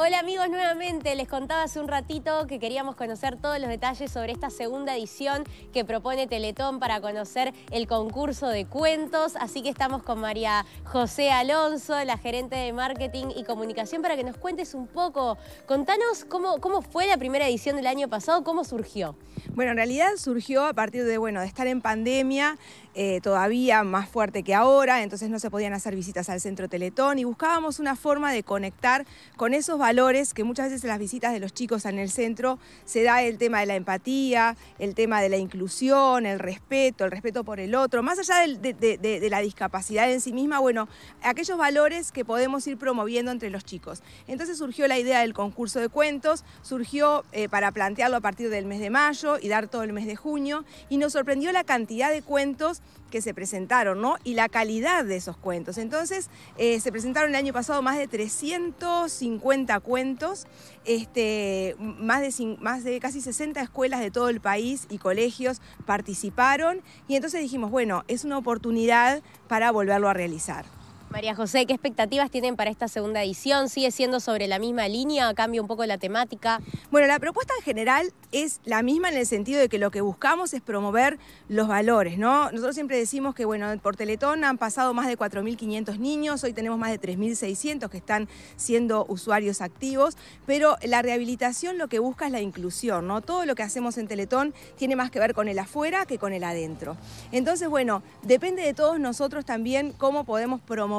Hola amigos, nuevamente les contaba hace un ratito que queríamos conocer todos los detalles sobre esta segunda edición que propone Teletón para conocer el concurso de cuentos, así que estamos con María José Alonso, la gerente de marketing y comunicación, para que nos cuentes un poco, contanos cómo, cómo fue la primera edición del año pasado, cómo surgió. Bueno, en realidad surgió a partir de, bueno, de estar en pandemia, eh, todavía más fuerte que ahora, entonces no se podían hacer visitas al centro Teletón y buscábamos una forma de conectar con esos valores valores que muchas veces en las visitas de los chicos en el centro se da el tema de la empatía, el tema de la inclusión, el respeto, el respeto por el otro, más allá de, la discapacidad en sí misma, bueno, aquellos valores que podemos ir promoviendo entre los chicos. Entonces surgió la idea del concurso de cuentos, surgió eh, para plantearlo a partir del mes de mayo y dar todo el mes de junio, y nos sorprendió la cantidad de cuentos que se presentaron, ¿no? Y la calidad de esos cuentos. Entonces, eh, se presentaron el año pasado más de 350 cuentos, este, más, de, más de casi 60 escuelas de todo el país y colegios participaron. Y entonces dijimos, bueno, es una oportunidad para volverlo a realizar. María José, ¿qué expectativas tienen para esta segunda edición? ¿Sigue siendo sobre la misma línea? ¿Cambia un poco la temática? Bueno, la propuesta en general es la misma en el sentido de que lo que buscamos es promover los valores, ¿no? Nosotros siempre decimos que, bueno, por Teletón han pasado más de 4.500 niños, hoy tenemos más de 3.600 que están siendo usuarios activos, pero la rehabilitación lo que busca es la inclusión, ¿no? Todo lo que hacemos en Teletón tiene más que ver con el afuera que con el adentro. Entonces, bueno, depende de todos nosotros también cómo podemos promover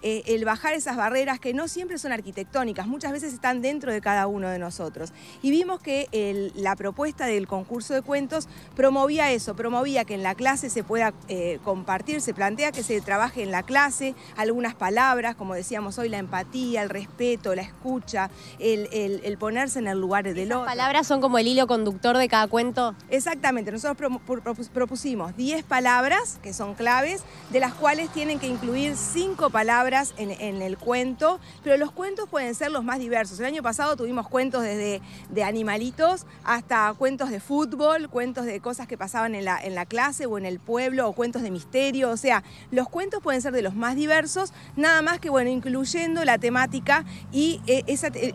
eh, el bajar esas barreras que no siempre son arquitectónicas, muchas veces están dentro de cada uno de nosotros. Y vimos que la propuesta del concurso de cuentos promovía eso, promovía que en la clase se pueda eh, compartir, se plantea que se trabaje en la clase algunas palabras, como decíamos hoy, la empatía, el respeto, la escucha, el, ponerse en el lugar del otro. ¿Las palabras son como el hilo conductor de cada cuento? Exactamente, nosotros propusimos 10 palabras que son claves, de las cuales tienen que incluir 5 cinco palabras en, el cuento, pero los cuentos pueden ser los más diversos. El año pasado tuvimos cuentos desde de animalitos hasta cuentos de fútbol, cuentos de cosas que pasaban en la, en la clase o en el pueblo, o cuentos de misterio. O sea, los cuentos pueden ser de los más diversos, nada más que, bueno, incluyendo la temática y eh,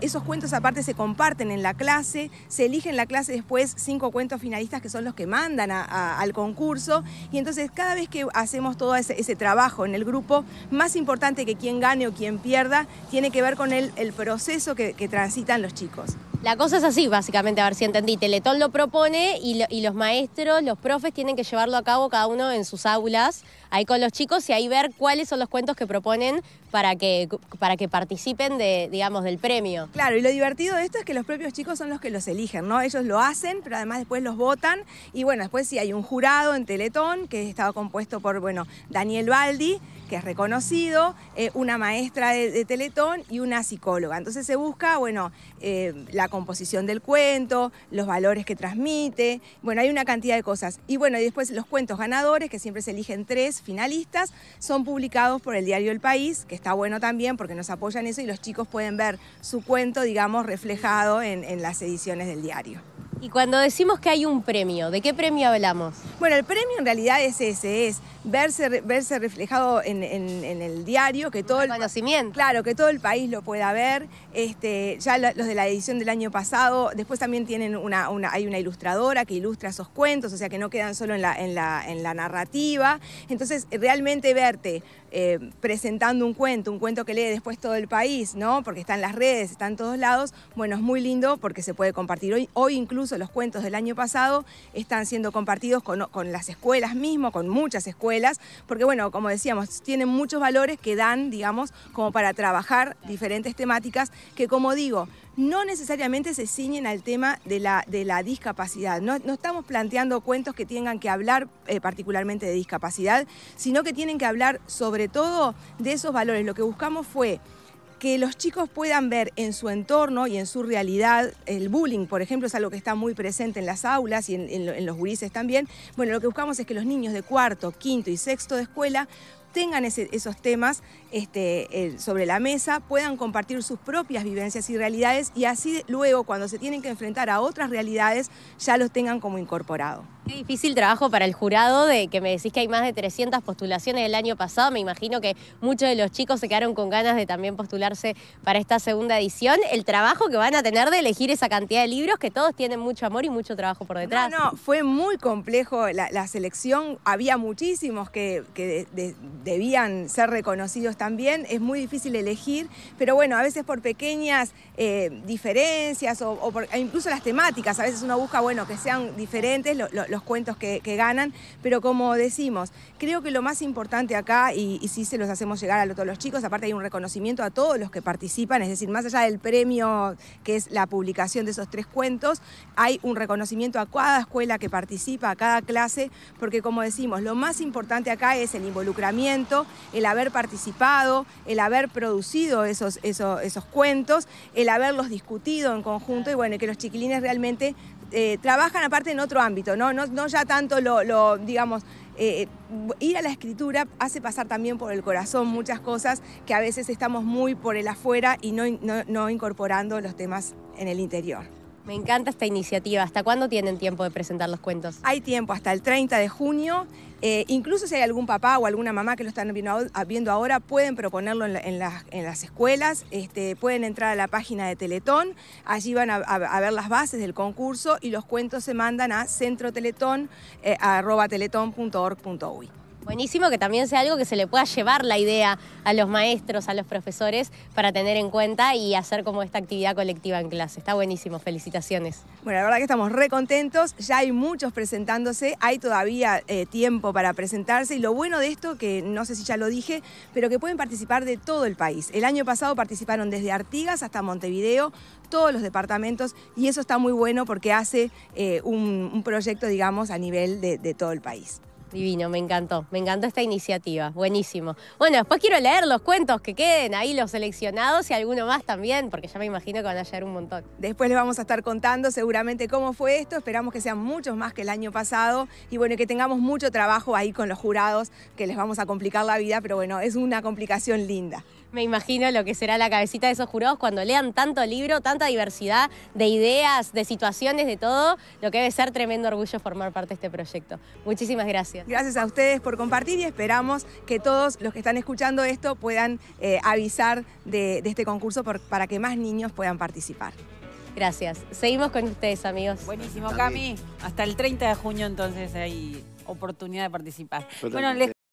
esos cuentos aparte se comparten en la clase, se eligen en la clase después cinco cuentos finalistas que son los que mandan al concurso. Y entonces cada vez que hacemos todo ese, ese trabajo en el grupo, más más importante que quien gane o quien pierda tiene que ver con el, proceso que, transitan los chicos. La cosa es así, básicamente, a ver si entendí. Teletón lo propone y, los maestros, los profes, tienen que llevarlo a cabo cada uno en sus aulas, ahí con los chicos, y ahí ver cuáles son los cuentos que proponen para que, para que participen de, digamos, del premio. Claro, y lo divertido de esto es que los propios chicos son los que los eligen, ¿no? Ellos lo hacen, pero además después los votan. Y bueno, después sí hay un jurado en Teletón que estaba compuesto por, bueno, Daniel Baldi, que es reconocido, eh, una maestra de, Teletón y una psicóloga. Entonces se busca, bueno, eh, la composición del cuento, los valores que transmite, bueno, hay una cantidad de cosas. Y bueno, y después los cuentos ganadores, que siempre se eligen tres finalistas, son publicados por el diario El País, que está bueno también porque nos apoyan eso y los chicos pueden ver su cuento, digamos, reflejado en, en las ediciones del diario. Y cuando decimos que hay un premio, ¿de qué premio hablamos? Bueno, el premio en realidad es ese, es verse, reflejado en, el diario, que todo el conocimiento. Claro, que todo el país lo pueda ver. Este, ya los de la edición del año pasado, después también tienen una, una hay una ilustradora que ilustra esos cuentos, o sea que no quedan solo en la, en la, en la narrativa. Entonces, realmente verte eh, presentando un cuento, un cuento que lee después todo el país, ¿no? Porque están las redes, están todos lados, bueno, es muy lindo porque se puede compartir. Hoy, hoy incluso los cuentos del año pasado están siendo compartidos con, con las escuelas mismo, con muchas escuelas porque bueno, como decíamos, tienen muchos valores que dan, digamos, como para trabajar diferentes temáticas que, como digo, no necesariamente se ciñen al tema de la, de la discapacidad. No, estamos planteando cuentos que tengan que hablar eh, particularmente de discapacidad, sino que tienen que hablar sobre todo de esos valores. Lo que buscamos fue que los chicos puedan ver en su entorno y en su realidad, el bullying, por ejemplo, es algo que está muy presente en las aulas y en, los gurises también. Bueno, lo que buscamos es que los niños de cuarto, quinto y sexto de escuela tengan esos temas este, eh, sobre la mesa, puedan compartir sus propias vivencias y realidades y así luego cuando se tienen que enfrentar a otras realidades ya los tengan como incorporado. Qué difícil trabajo para el jurado de que me decís que hay más de 300 postulaciones el año pasado. Me imagino que muchos de los chicos se quedaron con ganas de también postularse para esta segunda edición. El trabajo que van a tener de elegir esa cantidad de libros que todos tienen mucho amor y mucho trabajo por detrás. No, fue muy complejo la, selección. Había muchísimos que, debían ser reconocidos también. Es muy difícil elegir, pero bueno, a veces por pequeñas eh, diferencias o, e incluso las temáticas. A veces uno busca, bueno, que sean diferentes los cuentos que, ganan, pero como decimos, creo que lo más importante acá, y, si sí se los hacemos llegar a todos los chicos, aparte hay un reconocimiento a todos los que participan, es decir, más allá del premio que es la publicación de esos tres cuentos, hay un reconocimiento a cada escuela que participa, a cada clase, porque como decimos, lo más importante acá es el involucramiento, el haber participado, el haber producido esos, esos, esos cuentos, el haberlos discutido en conjunto y bueno, que los chiquilines realmente eh, trabajan aparte en otro ámbito, no, no, ya tanto lo, digamos, eh, ir a la escritura hace pasar también por el corazón muchas cosas que a veces estamos muy por el afuera y no incorporando los temas en el interior. Me encanta esta iniciativa. ¿Hasta cuándo tienen tiempo de presentar los cuentos? Hay tiempo, hasta el 30 de junio. Eh, incluso si hay algún papá o alguna mamá que lo están viendo ahora, ah, pueden proponerlo en, las, escuelas, este, pueden entrar a la página de Teletón, allí van a, ver las bases del concurso y los cuentos se mandan a centroteletón.org.uy. Eh, Buenísimo que también sea algo que se le pueda llevar la idea a los maestros, a los profesores, para tener en cuenta y hacer como esta actividad colectiva en clase. Está buenísimo, felicitaciones. Bueno, la verdad que estamos re contentos, ya hay muchos presentándose, hay todavía eh, tiempo para presentarse y lo bueno de esto, que no sé si ya lo dije, pero que pueden participar de todo el país. El año pasado participaron desde Artigas hasta Montevideo, todos los departamentos y eso está muy bueno porque hace eh, un, proyecto, digamos, a nivel de todo el país. Divino, me encantó, me encantó esta iniciativa, buenísimo. Bueno, después quiero leer los cuentos que queden ahí, los seleccionados y alguno más también, porque ya me imagino que van a llegar un montón. Después les vamos a estar contando seguramente cómo fue esto, esperamos que sean muchos más que el año pasado y bueno, que tengamos mucho trabajo ahí con los jurados, que les vamos a complicar la vida, pero bueno, es una complicación linda me imagino lo que será la cabecita de esos jurados cuando lean tanto libro, tanta diversidad de ideas, de situaciones, de todo, lo que debe ser tremendo orgullo formar parte de este proyecto. Muchísimas gracias. Gracias a ustedes por compartir y esperamos que todos los que están escuchando esto puedan eh, avisar de, este concurso para que más niños puedan participar. Gracias. Seguimos con ustedes, amigos. Buenísimo, Cami. Hasta el 30 de junio entonces hay oportunidad de participar. Bueno, les